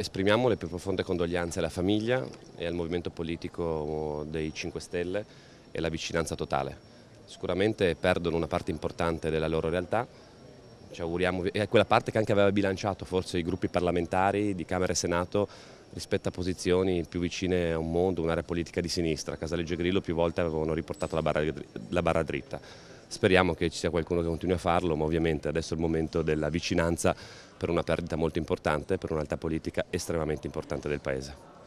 Esprimiamo le più profonde condoglianze alla famiglia e al movimento politico dei 5 Stelle e la vicinanza totale. Sicuramente perdono una parte importante della loro realtà, ci auguriamo, è quella parte che anche aveva bilanciato forse i gruppi parlamentari di Camera e Senato rispetto a posizioni più vicine a un mondo, un'area politica di sinistra. Casaleggio e Grillo più volte avevano riportato la barra, la barra dritta. Speriamo che ci sia qualcuno che continui a farlo, ma ovviamente adesso è il momento della vicinanza per una perdita molto importante, per un'alta politica estremamente importante del Paese.